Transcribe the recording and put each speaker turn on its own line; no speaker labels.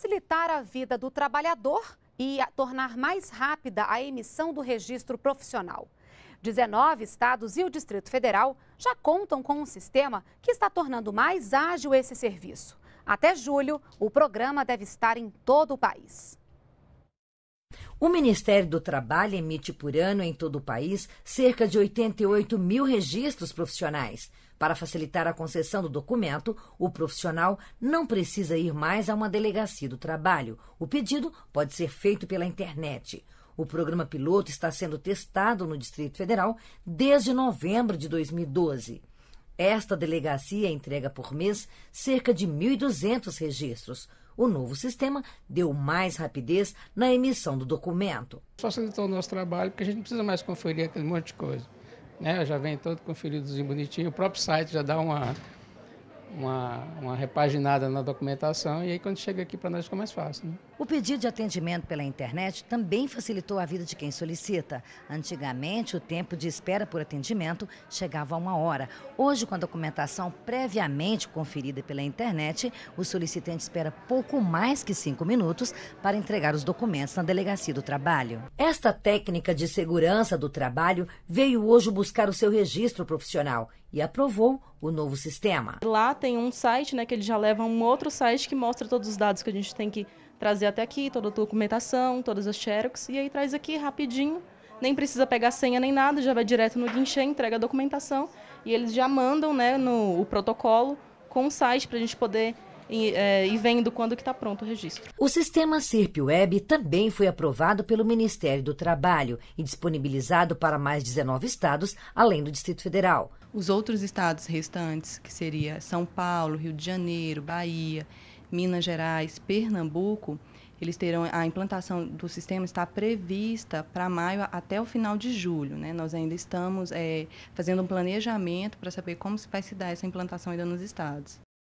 facilitar a vida do trabalhador e tornar mais rápida a emissão do registro profissional. 19 estados e o Distrito Federal já contam com um sistema que está tornando mais ágil esse serviço. Até julho, o programa deve estar em todo o país.
O Ministério do Trabalho emite por ano em todo o país cerca de 88 mil registros profissionais. Para facilitar a concessão do documento, o profissional não precisa ir mais a uma delegacia do trabalho. O pedido pode ser feito pela internet. O programa piloto está sendo testado no Distrito Federal desde novembro de 2012. Esta delegacia entrega por mês cerca de 1.200 registros. O novo sistema deu mais rapidez na emissão do documento. Facilitou o nosso trabalho, porque a gente não precisa mais conferir aquele monte de coisa. Né? Já vem todo conferidozinho bonitinho, o próprio
site já dá uma uma, uma repaginada na documentação e aí quando chega aqui
para nós fica mais fácil. Né? O pedido de atendimento pela internet também facilitou a vida de quem solicita. Antigamente, o tempo de espera por atendimento chegava a uma hora. Hoje, com a documentação previamente conferida pela internet, o solicitante espera pouco mais que cinco minutos para entregar os documentos na delegacia do trabalho. Esta técnica de segurança do trabalho veio hoje buscar o seu registro profissional e aprovou o novo sistema.
Lá tem um site, né, que eles já levam um outro site que mostra todos os dados que a gente tem que trazer até aqui, toda a documentação, todas as xerox, e aí traz aqui rapidinho, nem precisa pegar senha nem nada, já vai direto no guinchê, entrega a documentação, e eles já mandam, né, no o protocolo com o site para a gente poder e, é, e vendo quando que está pronto o registro.
O sistema Sirp Web também foi aprovado pelo Ministério do Trabalho e disponibilizado para mais 19 estados, além do Distrito Federal. Os outros estados restantes, que seria São Paulo, Rio de Janeiro, Bahia, Minas Gerais,
Pernambuco, eles terão a implantação do sistema está prevista para maio até o final de julho. Né? Nós ainda estamos é, fazendo um planejamento para saber como vai se dar essa implantação ainda nos estados.